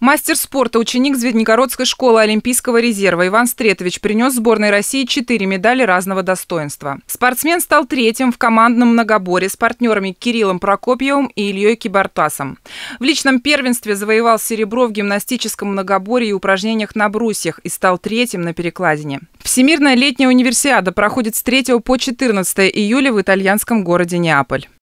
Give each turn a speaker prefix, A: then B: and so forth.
A: Мастер спорта, ученик Звенигородской школы Олимпийского резерва Иван Стретович принес сборной России четыре медали разного достоинства. Спортсмен стал третьим в командном многоборе с партнерами Кириллом Прокопьевым и Ильей Кибартасом. В личном первенстве завоевал серебро в гимнастическом многоборе и упражнениях на брусьях и стал третьим на перекладине. Всемирная летняя универсиада проходит с 3 по 14 июля в итальянском городе Неаполь.